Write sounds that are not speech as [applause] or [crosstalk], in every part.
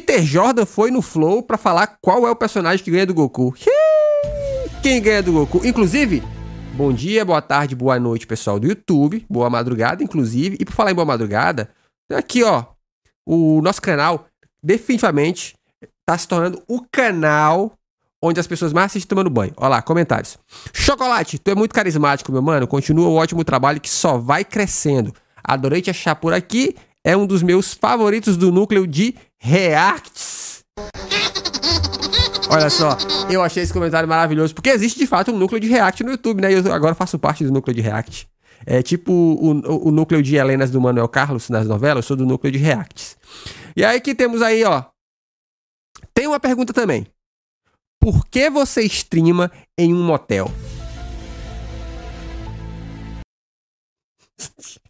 Peter Jordan foi no Flow para falar qual é o personagem que ganha do Goku. Quem ganha do Goku? Inclusive, bom dia, boa tarde, boa noite, pessoal do YouTube. Boa madrugada, inclusive. E por falar em boa madrugada, aqui, ó, o nosso canal definitivamente tá se tornando o canal onde as pessoas mais assistem tomando banho. Olha lá, comentários. Chocolate, tu é muito carismático, meu mano. Continua o ótimo trabalho que só vai crescendo. Adorei te achar por aqui. É um dos meus favoritos do núcleo de reacts. Olha só, eu achei esse comentário maravilhoso, porque existe de fato um núcleo de React no YouTube, né? E eu agora faço parte do núcleo de React. É tipo o, o, núcleo de Helenas do Manuel Carlos nas novelas, eu sou do núcleo de Reacts. E aí que temos aí, ó. Tem uma pergunta também. Por que você streama em um motel? [laughs]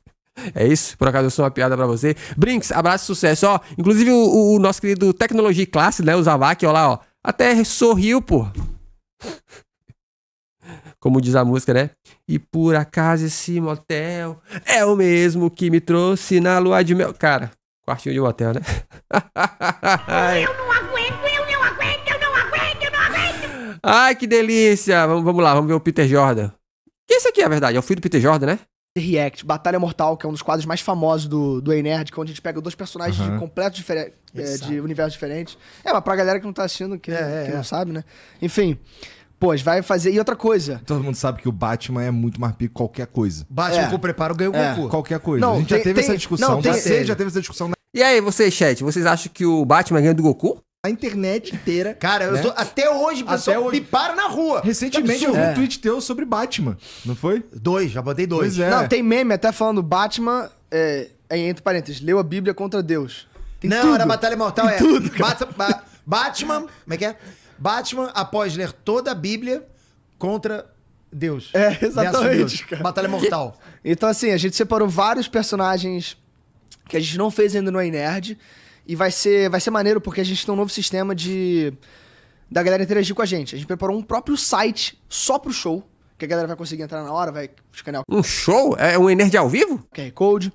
É isso? Por acaso eu sou uma piada para você. Brinks, abraço e sucesso. Ó, inclusive o, o, nosso querido Tecnologia Classe, né? O Zavak, ó lá, ó. Até sorriu, pô. Como diz a música, né? E por acaso esse motel é o mesmo que me trouxe na lua de mel. Cara, quartinho de motel, né? [laughs] eu não aguento, eu não aguento, eu não aguento, eu não aguento. Ai, que delícia. Vamos, vamos lá, vamos ver o Peter Jordan. Que esse aqui é a verdade? É o filho do Peter Jordan, né? React, Batalha Mortal, que é um dos quadros mais famosos do, do E-Nerd, que é onde a gente pega dois personagens uhum. de completos diferentes, eh, é, de universo diferentes. É, mas pra galera que não tá assistindo, que, é, é que não é. sabe, né? Enfim. Pô, vai fazer. E outra coisa. Todo mundo sabe que o Batman é muito mais pico qualquer coisa. Batman é. com preparo ganha o é. Goku. Qualquer coisa. Não, a gente tem, já teve tem, essa discussão. Não, tem, você já teve essa discussão. Na... E aí, vocês, chat, vocês acham que o Batman ganha do Goku? a internet inteira. Cara, né? eu tô, até hoje, pessoal, hoje... me para na rua. Recentemente eu vi um tweet teu sobre Batman, não foi? Dois, já botei dois. Pois é. Não, tem meme até falando Batman, é, entre parênteses, leu a Bíblia contra Deus. Tem não, tudo. era Batalha Mortal, tem é. Tudo, Bat Batman, como é que é? Batman, após ler toda a Bíblia, contra Deus. É, exatamente. Deus. Batalha Mortal. então, assim, a gente separou vários personagens que a gente não fez ainda no Ei Nerd e vai ser, vai ser maneiro porque a gente tem um novo sistema de da galera interagir com a gente. A gente preparou um próprio site só pro show, que a galera vai conseguir entrar na hora, vai escanear. Um show? É um Energy ao vivo? QR Code.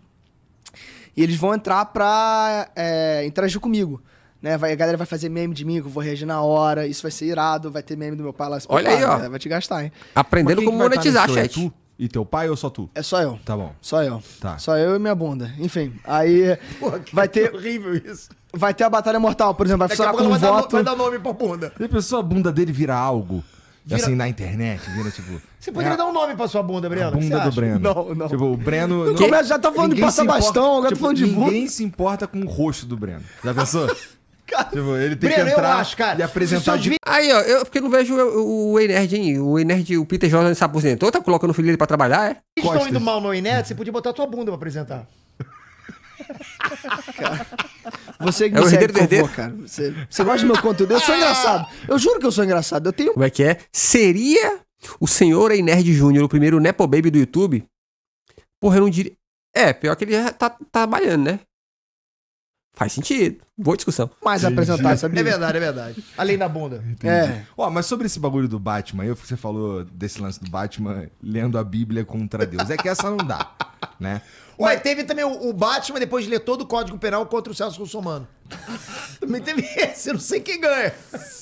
E eles vão entrar pra é, interagir comigo. Né? Vai, a galera vai fazer meme de mim, que eu vou reagir na hora. Isso vai ser irado. Vai ter meme do meu pai lá. Olha aí, ó. Vai te gastar, hein? Aprendendo como monetizar, é chat. E teu pai ou só tu? É só eu. Tá bom. Só eu. Tá. Só eu e minha bunda. Enfim, aí [laughs] Porra, vai ter horrível isso. Vai ter a batalha mortal, por exemplo, vai funcionar com um vai voto. Dar, vai dar nome pra bunda. E a pessoa a bunda dele vira algo. Vira... Assim, na internet, vira tipo. Você poderia é... dar um nome pra sua bunda, Breno? A bunda do Breno. Não, não. Tipo, o Breno. Não, é? já tá falando ninguém de passar bastão, agora tá tipo, tá falando de bunda. Ninguém se importa com o rosto do Breno. Já pensou? [laughs] cara. Tipo, ele tem Breno, que entrar eu acho, cara, e apresentar de... Aí, ó, eu, porque não vejo o, o hein? O Enerd, o Peter Jordan se aposentou, tá colocando o filho dele pra trabalhar, é? Se estão indo mal no Enerd, você podia botar tua bunda pra apresentar. [laughs] Cara, você que é me segue, favor, cara. Você, você gosta do meu conteúdo? Eu sou ah! engraçado. Eu juro que eu sou engraçado. Eu tenho... Como é que é? Seria o senhor Einerd Júnior o primeiro Nepo Baby do YouTube? Porra, eu não diria... É, pior que ele já tá, tá trabalhando, né? Faz sentido. Boa discussão. Mais apresentar, sabia? É verdade, é verdade. Além da bunda. Entendi. É. Ó, mas sobre esse bagulho do Batman, eu você falou desse lance do Batman lendo a Bíblia contra Deus. É que essa não dá, né? Ué, mas... teve também o, Batman, depois de ler todo o Código Penal, contra o Celso Russomano. [laughs] também teve esse, eu não sei quem ganha.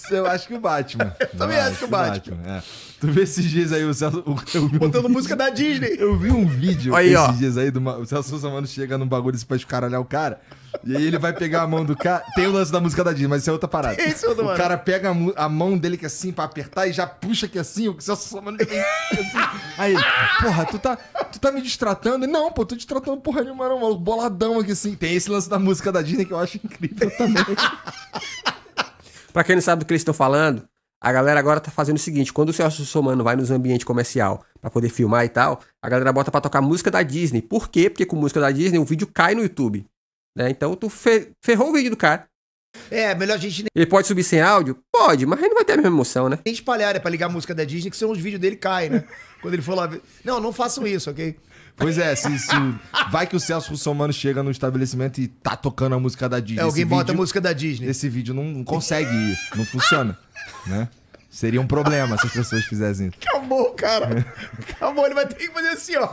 Eu acho que o Batman. [laughs] eu também acho, acho que o Batman. Batman é. Tu vê esses dias aí o Celso... O, Botando um... música da Disney. Eu vi um vídeo aí, esses ó. dias aí, do, o Celso Russomano chega num bagulho assim pra escaralhar o cara, e aí ele vai pegar a mão do cara... Tem o lance da música da Disney, mas isso é outra parada. Tem isso, é o cara pega a, a, mão dele que é assim pra apertar e já puxa aqui é assim, o Celso Russomano... Assim, assim. Aí, porra, tu tá, tu tá me distratando? Não, pô, tô distratando tocando porra de não, Boladão aqui, assim. Tem esse lance da música da Disney que eu acho incrível também. [laughs] pra quem não sabe do que eles estão falando, a galera agora tá fazendo o seguinte: quando o Celso Somano vai nos ambientes comercial para poder filmar e tal, a galera bota para tocar música da Disney. Por quê? Porque com música da Disney o vídeo cai no YouTube. Né? Então tu ferrou o vídeo do cara. É, melhor a gente. Ele pode subir sem áudio? Pode, mas aí não vai ter a mesma emoção, né? Tem espalhar, é pra ligar a música da Disney, que são os vídeos dele caem, né? [laughs] Quando ele for lá ver. Não, não façam isso, ok? Pois é, se, se vai que o Celso Russomano chega no estabelecimento e tá tocando a música da Disney. É, alguém Esse bota a música da Disney. Esse vídeo não, consegue ir, não funciona, né? Seria um problema se as pessoas fizessem isso. Acabou, cara. Acabou, ele vai ter que fazer assim, ó.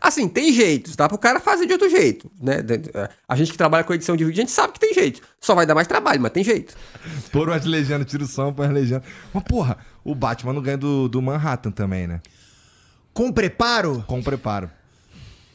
Assim, tem jeito, dá Pro cara fazer de outro jeito, né? A gente que trabalha com edição de vídeo, a gente sabe que tem jeito. Só vai dar mais trabalho, mas tem jeito. Pôr umas legendas, tira o som, põe as legendas. Mas, porra, o Batman não ganha do, do Manhattan também, né? Com preparo? Com preparo.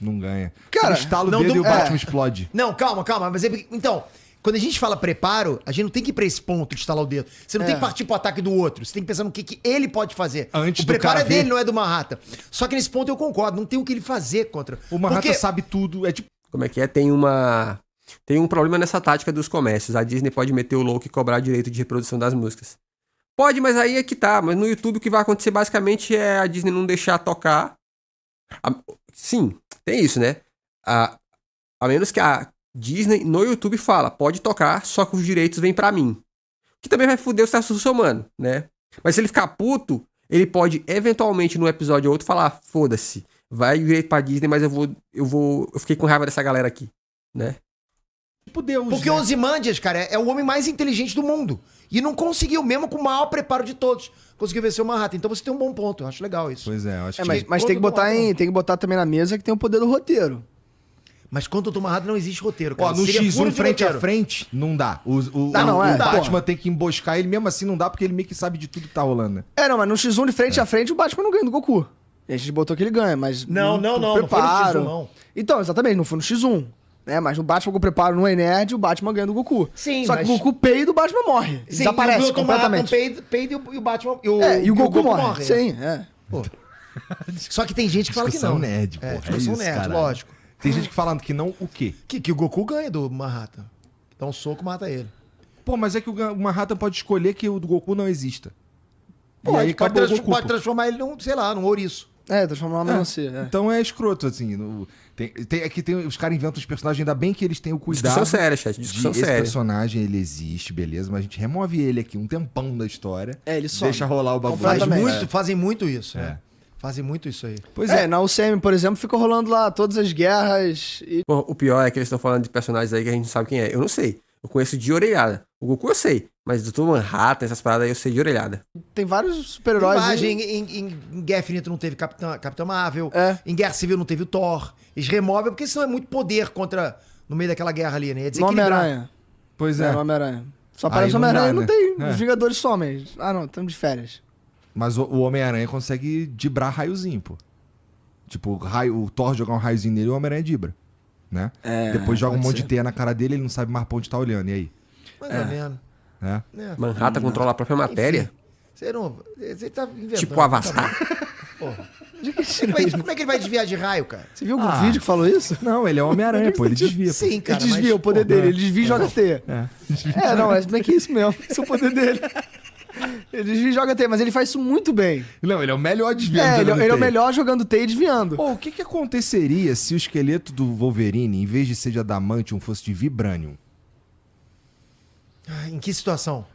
Não ganha. Cara, o estalo não dele do... e o Batman é. explode. Não, calma, calma. Mas é... Então, quando a gente fala preparo, a gente não tem que ir pra esse ponto de estalar o dedo. Você não é. tem que partir pro ataque do outro. Você tem que pensar no que, que ele pode fazer. Antes o preparo é dele, não é do Marrata. Só que nesse ponto eu concordo. Não tem o que ele fazer contra. O Marrata Porque... sabe tudo. É tipo. Como é que é? Tem uma. Tem um problema nessa tática dos comércios. A Disney pode meter o louco e cobrar direito de reprodução das músicas. Pode, mas aí é que tá. Mas no YouTube o que vai acontecer basicamente é a Disney não deixar tocar. A... Sim, tem isso, né? A... a menos que a Disney no YouTube fala, pode tocar, só que os direitos vêm para mim. Que também vai foder o status humano, né? Mas se ele ficar puto, ele pode eventualmente num episódio ou outro falar, foda-se, vai direito para Disney, mas eu vou eu vou eu fiquei com raiva dessa galera aqui, né? Tipo Deus. Porque né? Ozymandias, cara, é, é o homem mais inteligente do mundo. E não conseguiu, mesmo com o maior preparo de todos. Conseguiu vencer uma rata. Então você tem um bom ponto. Eu acho legal isso. Pois é, eu acho é, que... Mas, mas tem, que botar em, tem que botar também na mesa que tem o poder do roteiro. Mas quanto o Tomarrado não existe roteiro, cara. Ó, no Seria X1 frente a frente, não dá. O, o, não, o, não, o é, tá. Batman tem que emboscar ele, mesmo assim não dá, porque ele meio que sabe de tudo que tá rolando. Né? É, não, mas no X1 de frente é. a frente, o Batman não ganha do Goku. E a gente botou que ele ganha, mas. Não, não, não. Preparo. Não, não Então, exatamente, não foi no X1. Né? Mas no Batman o preparo no E-Nerd, é o Batman ganha do Goku. Sim, Só mas... que o Goku peido, e o Batman morre. Sim, desaparece o completamente. peido, e o Batman. E o, é, e o, e Goku, Goku morre. morre. Sim, é. Pô. [laughs] Só que tem gente que fala que não. nerd, é, pô. É, é isso, nerd, caralho. lógico. Tem gente que fala que não o quê? Que, que o Goku ganha do Manhattan. então o soco, mata ele. Pô, mas é que o Manhattan pode escolher que o do Goku não exista. Pô, e aí pode, transformar, pode transformar ele num, sei lá, num ouriço. É, transformar uma é. melancia. É. Então é escroto, assim. No, tem, tem, aqui é tem, os caras inventam os personagens, ainda bem que eles têm o cuidado. Discussão séria, chat. Discussão séria. Esse personagem, ele existe, beleza, mas a gente remove ele aqui um tempão da história. É, ele só. Deixa rolar o bagulho. Faz muito, Fazem muito isso. Né? É. Fazem muito isso aí. Pois é, é, na UCM, por exemplo, ficou rolando lá todas as guerras. E... Pô, o pior é que eles estão falando de personagens aí que a gente não sabe quem é. Eu não sei. Eu conheço de orelhada. O Goku eu sei, mas do Dr. Manhattan, essas paradas aí eu sei de orelhada. Tem vários super-heróis. Imagem em, em, em, Guerra Infinita não teve Capitão, Capitão Marvel. É. Em Guerra Civil não teve o Thor. Eles removem, porque senão é muito poder contra. no meio daquela guerra ali, né? É Homem-Aranha. Pois é, é. Homem-Aranha. Só aparece Homem-Aranha não, não né? tem. É. Os Vingadores somem. Ah, não, estamos de férias. Mas o, o Homem-Aranha consegue dibrar raiozinho, pô. Tipo, raio, o Thor jogar um raiozinho nele e o Homem-Aranha dibra né? É, Depois joga um monte ser. de teia na cara dele, ele não sabe mais pra onde tá olhando. E aí? Mas tá é. ou menos. É. é. Manhattan não. controla a própria matéria. Enfim, você não. Você tá inventando. Tipo Avatar. Tá [laughs] Porra. Mas como é que ele vai desviar de raio, cara? Você viu algum ah. vídeo que falou isso? Não, ele é Homem-Aranha, pô. Ele desvia. Sim, cara. Ele desvia mas, o poder pô, dele. Ele desvia e joga é. teia. É. é, não, mas como é que é isso mesmo? Esse é o poder dele. [laughs] Ele joga T, mas ele faz isso muito bem. Não, ele é o melhor desviando. É, ele, é ele é o melhor jogando T e desviando. Pô, o que, que aconteceria se o esqueleto do Wolverine, em vez de ser de Adamantium, fosse de Vibranium? Ah, em que situação?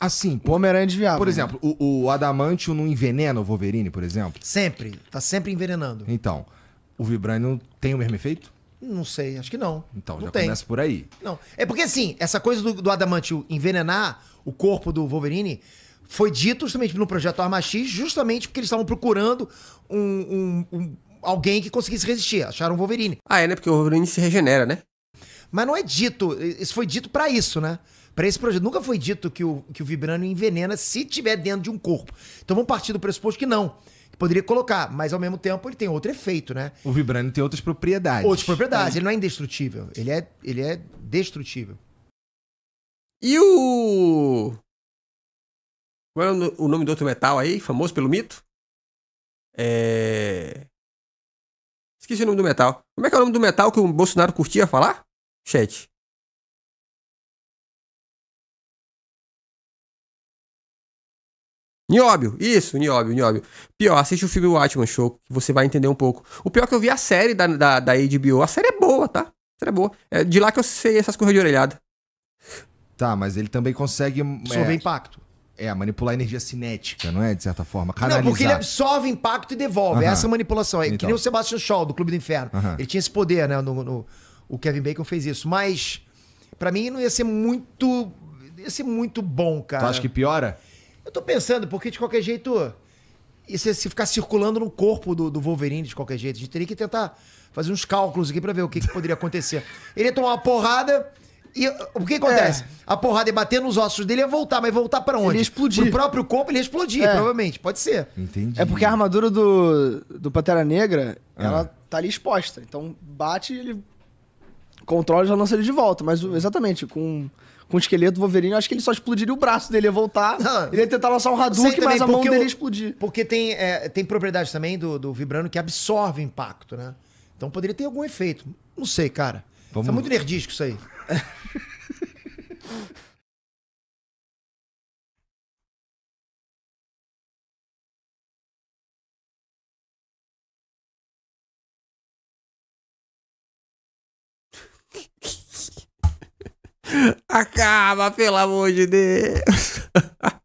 Assim, o Homem-Aranha desviava. Por né? exemplo, o, o Adamantium não envenena o Wolverine, por exemplo? Sempre. Tá sempre envenenando. Então, o Vibranium tem o mesmo efeito? Não sei, acho que não. Então, não já tem. começa por aí. Não. É porque, assim, essa coisa do, do Adamantium envenenar o corpo do Wolverine foi dito justamente no projeto Arma X, justamente porque eles estavam procurando um, um, um, alguém que conseguisse resistir. Acharam o Wolverine. Ah, é, né? Porque o Wolverine se regenera, né? Mas não é dito, isso foi dito para isso, né? Para esse projeto. Nunca foi dito que o, que o Vibranium envenena se tiver dentro de um corpo. Então vamos partir do pressuposto que não poderia colocar, mas ao mesmo tempo ele tem outro efeito, né? O Vibrano tem outras propriedades. Outras propriedades, é. ele não é indestrutível, ele é, ele é destrutível. E o qual é o nome do outro metal aí, famoso pelo mito? É... Esqueci o nome do metal. Como é que é o nome do metal que o Bolsonaro curtia falar? Chat. Nióbio, isso, Nióbio, Nióbio. Pior, assiste o filme Watchman Show, que você vai entender um pouco. O pior é que eu vi a série da, da, da HBO. A série é boa, tá? A série é boa. É de lá que eu sei essas coisas de orelhada. Tá, mas ele também consegue absorver é, impacto. É, manipular energia cinética, não é? De certa forma. Canalizar. Não, porque ele absorve impacto e devolve. É Essa manipulação. É então. que nem o Sebastian Shaw, do Clube do Inferno. Ele tinha esse poder, né? No, no, o Kevin Bacon fez isso. Mas, para mim, não ia ser muito. ia ser muito bom, cara. Tu acha que piora? Eu tô pensando, porque de qualquer jeito. Isso é se ficar circulando no corpo do, do Wolverine de qualquer jeito. A gente teria que tentar fazer uns cálculos aqui para ver o que, que poderia acontecer. Ele ia tomar uma porrada e o que acontece? É. A porrada ia bater nos ossos dele ia é voltar, mas voltar para onde? Ele ia explodir. Pro próprio corpo ele ia explodir, é. provavelmente. Pode ser. Entendi. É porque a armadura do, do Pantera Negra, ah. ela tá ali exposta. Então bate ele controla e já lança ele de volta. Mas exatamente, com com o esqueleto Wolverine, acho que ele só explodiria o braço dele, ia voltar, ele ia tentar lançar um Hadouken, mas a mão dele ia explodir. Porque tem, é, tem propriedades também do, do Vibrano que absorve impacto, né? Então poderia ter algum efeito. Não sei, cara. Vamos... é muito nerdístico isso aí. Acaba, pelo amor de Deus. [laughs]